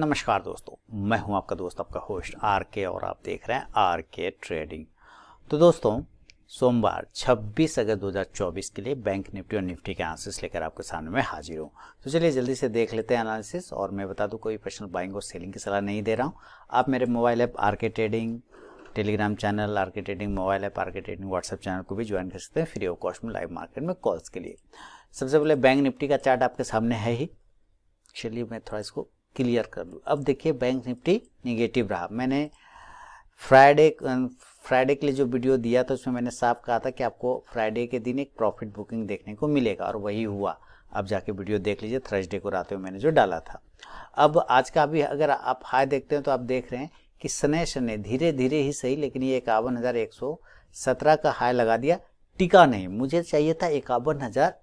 नमस्कार दोस्तों मैं हूं आपका दोस्त आपका होस्ट आर के और आप देख रहे हैं आर के ट्रेडिंग तो दोस्तों सोमवार 26 अगस्त 2024 के लिए बैंक निफ्टी और निफ्टी के एनालिसिस लेकर आपके सामने में हाजिर हूं तो चलिए जल्दी से देख लेते हैं एनालिसिस और मैं बता दूं कोई पर्सनल बाइंग और सेलिंग की सलाह नहीं दे रहा हूँ आप मेरे mobile app R K trading Telegram channel R K trading mobile app R K trading WhatsApp channel को भी ज्वाइन कर सकते हैं फ्री ऑफ कॉस्ट में लाइव मार्केट में कॉल्स के लिए सबसे पहले बैंक निफ्टी का चार्ट आपके सामने है ही चलिए मैं थोड़ा इसको क्लियर कर लूँ अब देखिए बैंक निफ्टी निगेटिव रहा मैंने फ्राइडे फ्राइडे के लिए जो वीडियो दिया था उसमें मैंने साफ कहा था कि आपको फ्राइडे के दिन एक प्रॉफिट बुकिंग देखने को मिलेगा और वही हुआ अब जाके वीडियो देख लीजिए थर्सडे को रात में मैंने जो डाला था अब आज का भी अगर आप हाई देखते हैं तो आप देख रहे हैं कि स्ने शने धीरे धीरे ही सही लेकिन ये इक्यावन हज़ार एक सौ सत्रह का हाई लगा दिया टिका नहीं मुझे चाहिए था इक्यावन हज़ार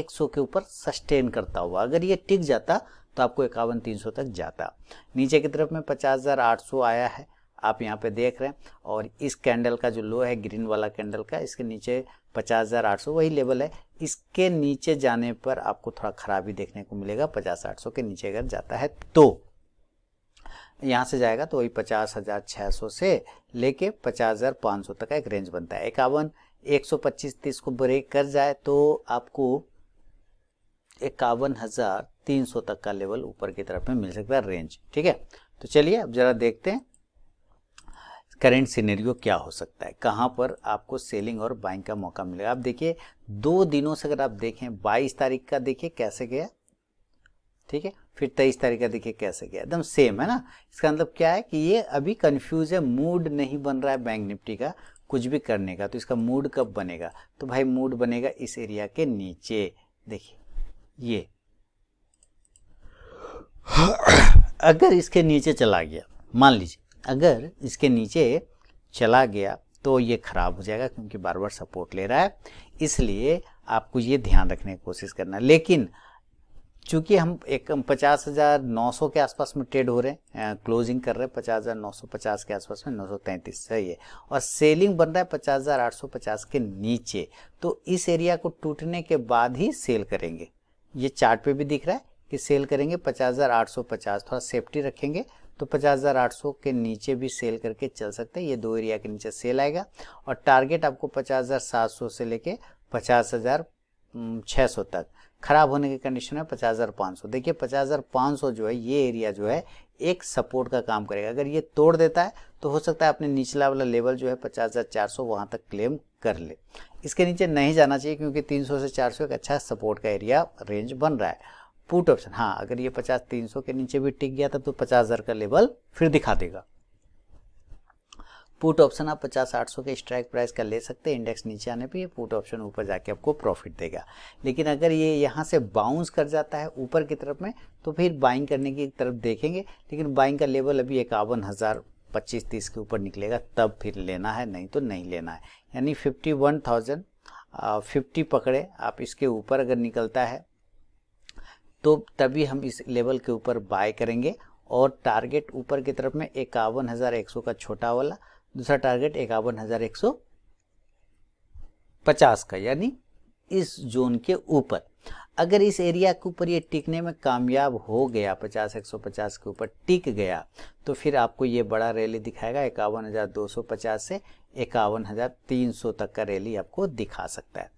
एक सौ के ऊपर सस्टेन करता हुआ अगर ये टिक जाता तो आपको इक्यावन तीन सौ तक जाता नीचे की तरफ में पचास हज़ार आठ सौ आया है आप यहाँ पे देख रहे हैं और इस कैंडल का जो लो है ग्रीन वाला कैंडल का इसके नीचे पचास हज़ार आठ सौ वही लेवल है इसके नीचे जाने पर आपको थोड़ा खराबी देखने को मिलेगा पचास आठ सौ के नीचे अगर जाता है तो यहाँ से जाएगा तो वही पचास हज़ार छह सौ से लेके पचास हज़ार पाँच सौ तक का एक रेंज बनता है इक्यावन एक सौ पच्चीस तीस को ब्रेक कर जाए तो आपको इक्यावन हजार तीन सौ तक का लेवल ऊपर की तरफ में मिल सकता है रेंज ठीक है तो चलिए अब जरा देखते हैं करेंट सिनेरियो क्या हो सकता है कहाँ पर आपको सेलिंग और बाइंग का मौका मिलेगा आप देखिए दो दिनों से अगर आप देखें 22 तारीख का देखिए कैसे गया ठीक है फिर 23 तारीख का देखिए कैसे गया एकदम सेम है ना इसका मतलब क्या है कि ये अभी कंफ्यूज है मूड नहीं बन रहा है बैंक निफ्टी का कुछ भी करने का तो इसका मूड कब बनेगा तो भाई मूड बनेगा इस एरिया के नीचे देखिए ये अगर इसके नीचे चला गया मान लीजिए अगर इसके नीचे चला गया तो ये खराब हो जाएगा क्योंकि बार बार सपोर्ट ले रहा है इसलिए आपको ये ध्यान रखने की कोशिश करना है लेकिन चूंकि हम एक पचास हज़ार नौ सौ के आसपास में ट्रेड हो रहे हैं क्लोजिंग कर रहे हैं पचास हज़ार नौ सौ पचास के आसपास में नौ सौ तैंतीस सही है और सेलिंग बन रहा है पचास हज़ार आठ सौ पचास के नीचे तो इस एरिया को टूटने के बाद ही सेल करेंगे ये चार्ट पे भी दिख रहा है कि सेल करेंगे 50,850 थोड़ा सेफ्टी रखेंगे तो 50,800 के नीचे भी सेल करके चल सकते हैं ये दो एरिया के नीचे सेल आएगा और टारगेट आपको 50,700 से लेके 50,600 तक खराब होने की कंडीशन में पचास हज़ार पाँच सौ देखिए पचास हज़ार पाँच सौ जो है ये एरिया जो है एक सपोर्ट का काम करेगा अगर ये तोड़ देता है तो हो सकता है अपने निचला वाला लेवल जो है पचास हज़ार चार सौ वहाँ तक क्लेम कर ले इसके नीचे नहीं जाना चाहिए क्योंकि तीन सौ से चार सौ एक अच्छा सपोर्ट का एरिया रेंज बन रहा है पुट ऑप्शन हाँ अगर ये पचास तीन सौ के नीचे भी टिक गया था तो पचास हज़ार का लेवल फिर दिखा देगा पुट ऑप्शन आप पचास आठ सौ के स्ट्राइक प्राइस का ले सकते हैं इंडेक्स नीचे आने पे ये पुट ऑप्शन ऊपर जाके आपको प्रॉफिट देगा लेकिन अगर ये यहाँ से बाउंस कर जाता है ऊपर की तरफ में तो फिर बाइंग करने की तरफ देखेंगे लेकिन बाइंग का लेवल अभी इक्यावन हज़ार पच्चीस तीस के ऊपर निकलेगा तब फिर लेना है नहीं तो नहीं लेना है यानी फिफ्टी वन थाउजेंड फिफ्टी पकड़े आप इसके ऊपर अगर निकलता है तो तभी हम इस लेवल के ऊपर बाय करेंगे और टारगेट ऊपर की तरफ में इक्यावन हज़ार एक सौ का छोटा वाला दूसरा टारगेट इक्यावन हजार एक सौ पचास का यानी इस जोन के ऊपर अगर इस एरिया के ऊपर ये टिकने में कामयाब हो गया 50 150 के ऊपर टिक गया तो फिर आपको ये बड़ा रैली दिखाएगा इक्यावन हज़ार दो सौ पचास से इक्यावन हज़ार तीन सौ तक का रैली आपको दिखा सकता है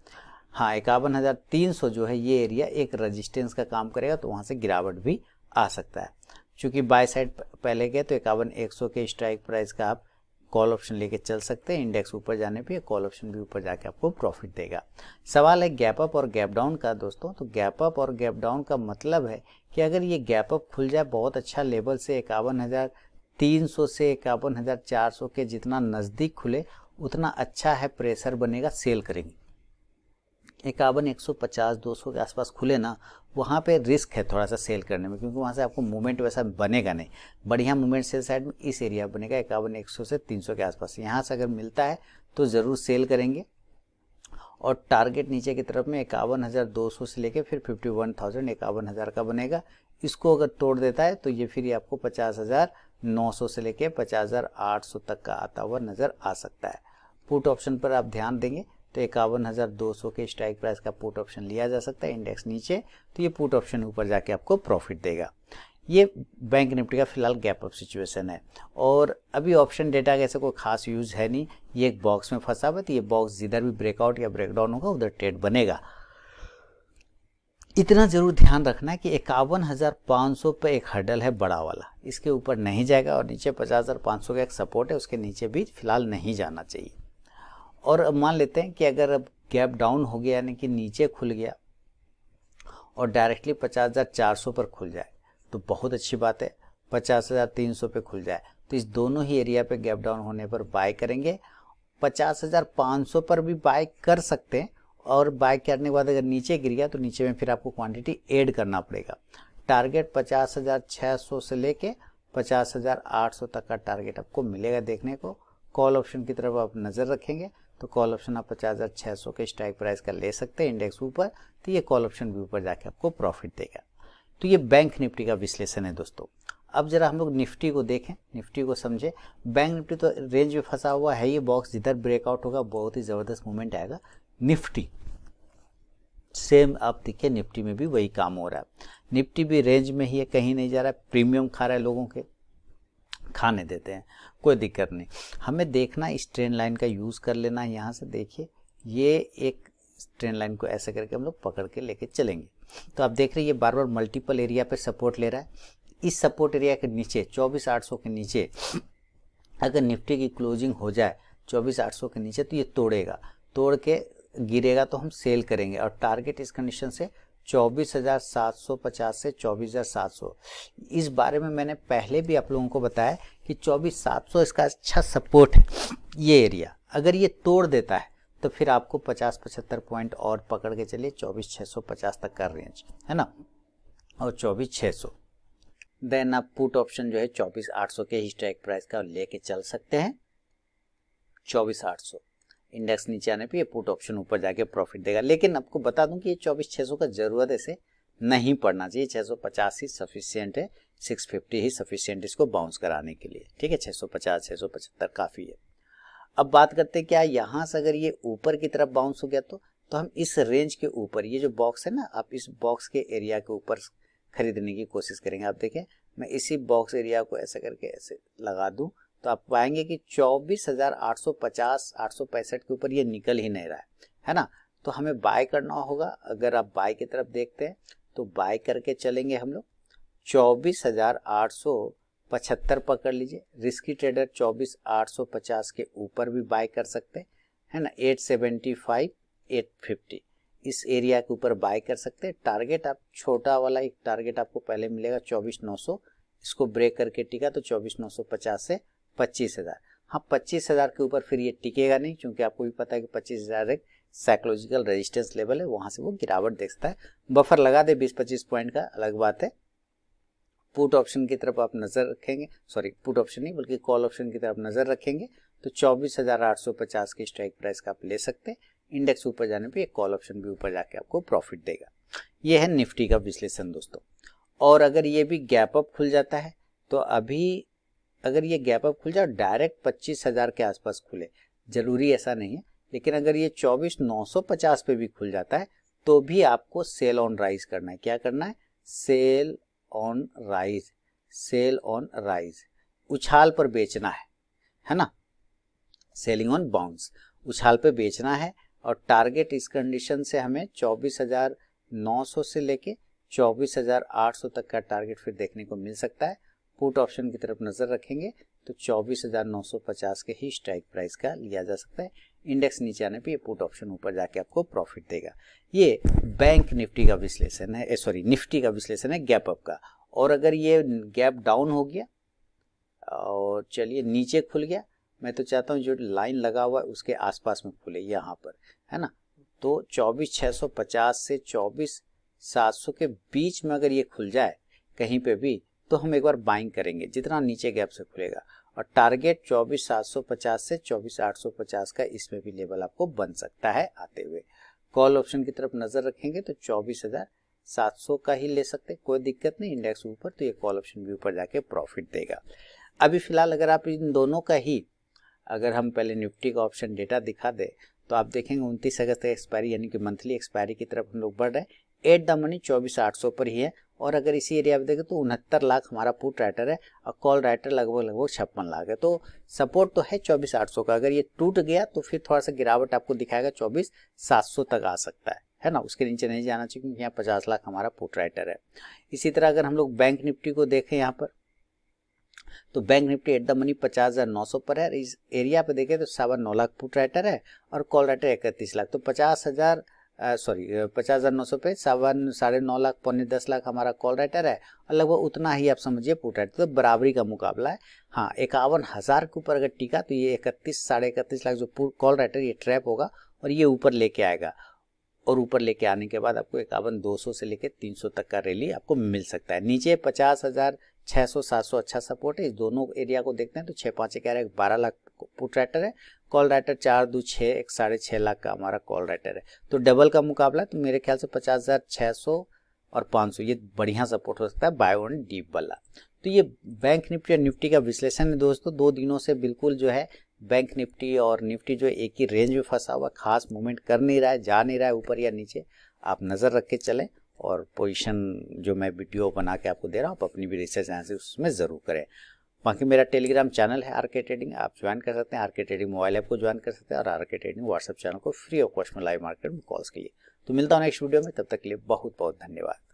हाँ इक्यावन हज़ार तीन सौ जो है ये एरिया एक रजिस्टेंस का काम करेगा तो वहां से गिरावट भी आ सकता है चूंकि बाय साइड पहले गए तो इक्यावन एक सौ के स्ट्राइक प्राइस का आप कॉल ऑप्शन लेके चल सकते हैं इंडेक्स ऊपर जाने पे कॉल ऑप्शन भी ऊपर जाके आपको प्रॉफिट देगा सवाल है गैप अप और गैप डाउन का दोस्तों तो गैप अप और गैप डाउन का मतलब है कि अगर ये गैप अप खुल जाए बहुत अच्छा लेवल से इक्यावन हज़ार तीन सौ से इक्यावन हज़ार चार सौ के जितना नज़दीक खुले उतना अच्छा है प्रेशर बनेगा सेल करेंगे इक्यावन एक सौ पचास दो सौ के आसपास खुले ना वहाँ पे रिस्क है थोड़ा सा सेल करने में क्योंकि वहाँ से आपको मूवमेंट वैसा बनेगा नहीं बढ़िया मूवमेंट सेल साइड में इस एरिया बनेगा इक्यावन एक सौ से तीन सौ के आसपास यहाँ से अगर मिलता है तो ज़रूर सेल करेंगे और टारगेट नीचे की तरफ में इक्यावन हज़ार दो सौ से लेकर फिर फिफ्टी वन थाउजेंड इक्यावन हज़ार का बनेगा इसको अगर तोड़ देता है तो ये फिर आपको पचास हज़ार नौ सौ से लेकर पचास हज़ार आठ सौ तक का आता हुआ नज़र आ सकता है पुट ऑप्शन पर आप ध्यान देंगे तो इक्यावन हज़ार दो सौ के स्ट्राइक प्राइस का पुट ऑप्शन लिया जा सकता है इंडेक्स नीचे तो ये पुट ऑप्शन ऊपर जाके आपको प्रॉफिट देगा ये बैंक निफ्टी का फिलहाल गैप अप सिचुएशन है और अभी ऑप्शन डेटा का ऐसा कोई खास यूज़ है नहीं ये एक बॉक्स में फंसा हुआ तो ये बॉक्स जिधर भी ब्रेकआउट या ब्रेकडाउन होगा उधर ट्रेड बनेगा इतना ज़रूर ध्यान रखना कि इक्यावन हज़ार पांच सौ पे एक हर्डल है बड़ा वाला इसके ऊपर नहीं जाएगा और नीचे पचास हज़ार पाँच सौ का एक सपोर्ट है उसके नीचे भी फिलहाल नहीं जाना चाहिए और अब मान लेते हैं कि अगर अब गैप डाउन हो गया यानी कि नीचे खुल गया और डायरेक्टली पचास हज़ार चार सौ पर खुल जाए तो बहुत अच्छी बात है पचास हज़ार तीन सौ पर खुल जाए तो इस दोनों ही एरिया पे गैप डाउन होने पर बाय करेंगे पचास हज़ार पाँच सौ पर भी बाय कर सकते हैं और बाय करने के बाद अगर नीचे गिर गया तो नीचे में फिर आपको क्वांटिटी ऐड करना पड़ेगा टारगेट पचास हज़ार छः सौ से लेके पचास हज़ार आठ सौ तक का टारगेट आपको मिलेगा देखने को कॉल ऑप्शन की तरफ आप नज़र रखेंगे तो कॉल ऑप्शन आप पचास हज़ार छह सौ के स्ट्राइक प्राइस का ले सकते हैं इंडेक्स ऊपर तो ये कॉल ऑप्शन भी ऊपर जाके आपको प्रॉफिट देगा तो ये बैंक निफ्टी का विश्लेषण है दोस्तों अब जरा हम लोग निफ्टी को देखें निफ्टी को समझें बैंक निफ्टी तो रेंज में फंसा हुआ है ये बॉक्स जिधर ब्रेकआउट होगा बहुत ही ज़बरदस्त मूवमेंट आएगा निफ्टी सेम आप देखिए निफ्टी में भी वही काम हो रहा है निफ्टी भी रेंज में ही है कहीं नहीं जा रहा है प्रीमियम खा रहा है लोगों के खाने देते हैं कोई दिक्कत नहीं हमें देखना इस ट्रेन लाइन का यूज़ कर लेना है यहाँ से देखिए ये एक ट्रेन लाइन को ऐसे करके हम लोग पकड़ के लेके चलेंगे तो आप देख रहे हैं ये बार बार मल्टीपल एरिया पर सपोर्ट ले रहा है इस सपोर्ट एरिया के नीचे चौबीस के नीचे अगर निफ्टी की क्लोजिंग हो जाए चौबीस के नीचे तो ये तोड़ेगा तोड़ के गिरेगा तो हम सेल करेंगे और टारगेट इस कंडीशन से चौबीस हज़ार सात सौ पचास से चौबीस हज़ार सात सौ इस बारे में मैंने पहले भी आप लोगों को बताया कि चौबीस सात सौ इसका अच्छा सपोर्ट है ये एरिया अगर ये तोड़ देता है तो फिर आपको पचास पचहत्तर पॉइंट और पकड़ के चलिए चौबीस सौ पचास तक का रेंज है ना और चौबीस देन आप पुट ऑप्शन जो है चौबीस आठ सौ के प्राइस का लेके चल सकते हैं चौबीस आठ सौ इंडेक्स नीचे आने पर ये पुट ऑप्शन ऊपर जाके प्रॉफिट देगा लेकिन आपको बता दूं कि ये चौबीस छः सौ का ज़रूरत ऐसे नहीं पड़ना चाहिए छः सौ पचास ही सफिशियंट है सिक्स फिफ्टी ही सफिशियंट इसको बाउंस कराने के लिए ठीक है छः सौ पचास छः सौ पचहत्तर काफ़ी है अब बात करते हैं क्या यहाँ से अगर ये ऊपर की तरफ बाउंस हो गया तो तो हम इस रेंज के ऊपर ये जो बॉक्स है ना आप इस बॉक्स के एरिया के ऊपर खरीदने की कोशिश करेंगे आप देखें मैं इसी बॉक्स एरिया को ऐसा करके ऐसे लगा दूँ तो आप पाएंगे कि चौबीस हजार आठ सौ पचास आठ सौ पैंसठ के ऊपर ये निकल ही नहीं रहा है है ना तो हमें बाय करना होगा अगर आप बाय की तरफ देखते हैं तो बाय करके चलेंगे हम लोग चौबीस हजार आठ सौ पचहत्तर पकड़ लीजिए रिस्की ट्रेडर चौबीस आठ सौ पचास के ऊपर भी बाय कर सकते हैं है ना eight seventy five eight fifty इस एरिया के ऊपर बाय कर सकते हैं टारगेट आप छोटा वाला एक टारगेट आपको पहले मिलेगा चौबीस नौ सौ इसको ब्रेक करके टिका तो चौबीस नौ सौ पचास से पच्चीस हज़ार हाँ पच्चीस हज़ार के ऊपर फिर ये टिकेगा नहीं क्योंकि आपको भी पता है कि पच्चीस हज़ार एक साइकोलॉजिकल रेजिस्टेंस लेवल है वहां से वो गिरावट देखता है बफर लगा दे बीस पच्चीस पॉइंट का अलग बात है पुट ऑप्शन की तरफ आप नज़र रखेंगे सॉरी पुट ऑप्शन नहीं बल्कि कॉल ऑप्शन की तरफ नज़र रखेंगे तो चौबीस हजार आठ सौ पचास के स्ट्राइक प्राइस का आप ले सकते हैं इंडेक्स ऊपर जाने पे एक कॉल ऑप्शन भी ऊपर जाके आपको प्रॉफिट देगा ये है निफ्टी का विश्लेषण दोस्तों और अगर ये भी गैप अप खुल जाता है तो अभी अगर ये गैप अप खुल जाए डायरेक्ट पच्चीस हज़ार के आसपास खुले ज़रूरी ऐसा नहीं है लेकिन अगर ये चौबीस नौ सौ पचास पे भी खुल जाता है तो भी आपको सेल ऑन राइज करना है क्या करना है sell on rise sell on rise उछाल पर बेचना है है ना सेलिंग ऑन बाउंस उछाल पर बेचना है और टारगेट इस कंडीशन से हमें 24,900 से लेके 24,800 तक का टारगेट फिर देखने को मिल सकता है पुट ऑप्शन की तरफ नज़र रखेंगे तो 24,950 के ही स्ट्राइक प्राइस का लिया जा सकता है इंडेक्स नीचे आने पे ये पुट ऑप्शन ऊपर जाके आपको प्रॉफिट देगा ये बैंक निफ्टी का विश्लेषण है सॉरी निफ्टी का विश्लेषण है गैप अप का और अगर ये गैप डाउन हो गया और चलिए नीचे खुल गया मैं तो चाहता हूँ जो लाइन लगा हुआ है उसके आसपास में खुले यहाँ पर है ना तो चौबीस से चौबीस के बीच में अगर ये खुल जाए कहीं पे भी तो हम एक बार बाइंग करेंगे जितना नीचे गैप से खुलेगा और टारगेट 24750 से 24850 का इसमें भी लेवल आपको बन सकता है आते हुए कॉल ऑप्शन की तरफ नज़र रखेंगे तो 24700 का ही ले सकते कोई दिक्कत नहीं इंडेक्स ऊपर तो ये कॉल ऑप्शन भी ऊपर जाके प्रॉफिट देगा अभी फिलहाल अगर आप इन दोनों का ही अगर हम पहले निफ्टी का ऑप्शन डेटा दिखा दे तो आप देखेंगे उनतीस अगस्त एक्सपायरी यानी कि मंथली एक्सपायरी की तरफ हम लोग बढ़ रहे हैं एट द मनी चौबीस आठ सौ पर ही है और अगर इसी एरिया में देखें तो उनहत्तर लाख हमारा पुट राइटर है और कॉल राइटर लगभग लगभग छप्पन लाख है तो सपोर्ट तो है चौबीस आठ सौ का अगर ये टूट गया तो फिर थोड़ा सा गिरावट आपको दिखाएगा चौबीस सात सौ तक आ सकता है है ना उसके नीचे नहीं जाना चाहिए क्योंकि यहाँ पचास लाख हमारा पुट राइटर है इसी तरह अगर हम लोग बैंक निफ्टी को देखें यहाँ पर तो Bank Nifty at the money पचास हज़ार नौ सौ पर है इस एरिया पर देखें तो सवा नौ लाख पुट राइटर है और कॉल राइटर इकतीस लाख तो पचास हज़ार सॉरी पचास हज़ार नौ सौ पे सावन साढ़े नौ लाख पौने दस लाख हमारा कॉल राइटर है और लगभग उतना ही आप समझिए पुट राइटर तो बराबरी का मुकाबला है हाँ इक्यावन हज़ार के ऊपर अगर टीका तो ये इकतीस साढ़े इकतीस लाख जो कॉल राइटर ये ट्रैप होगा और ये ऊपर लेके आएगा और ऊपर लेके आने के बाद आपको इक्यावन दो सौ से लेकर तीन सौ तक का रैली आपको मिल सकता है नीचे पचास हज़ार 600 700 अच्छा सपोर्ट है इस दोनों एरिया को देखते हैं तो छः पाँच ग्यारह बारह लाख पुट राइटर है कॉल राइटर चार दो छः एक साढ़े छः लाख का हमारा कॉल राइटर है तो डबल का मुकाबला तो मेरे ख्याल से पचास हज़ार छः सौ और 500 ये बढ़िया सपोर्ट हो सकता है बाय वन डीप वाला तो ये बैंक निफ्टी और निफ्टी का विश्लेषण है दोस्तों दो दिनों से बिल्कुल जो है बैंक निफ्टी और निफ्टी जो एक ही रेंज में फंसा हुआ खास मूवमेंट कर नहीं रहा है जा नहीं रहा है ऊपर या नीचे आप नज़र रख के चलें और पोजीशन जो मैं वीडियो बना के आपको दे रहा हूँ आप अपनी भी रिसर्च से उसमें ज़रूर करें बाकी मेरा टेलीग्राम चैनल है आर के ट्रेडिंग आप ज्वाइन कर सकते हैं R K trading mobile app को ज्वाइन कर सकते हैं और R K trading WhatsApp channel को फ्री ऑफ कॉस्ट में लाइव मार्केट में कॉल्स के लिए तो मिलता हूँ नेक्स्ट वीडियो में तब तक के लिए बहुत बहुत धन्यवाद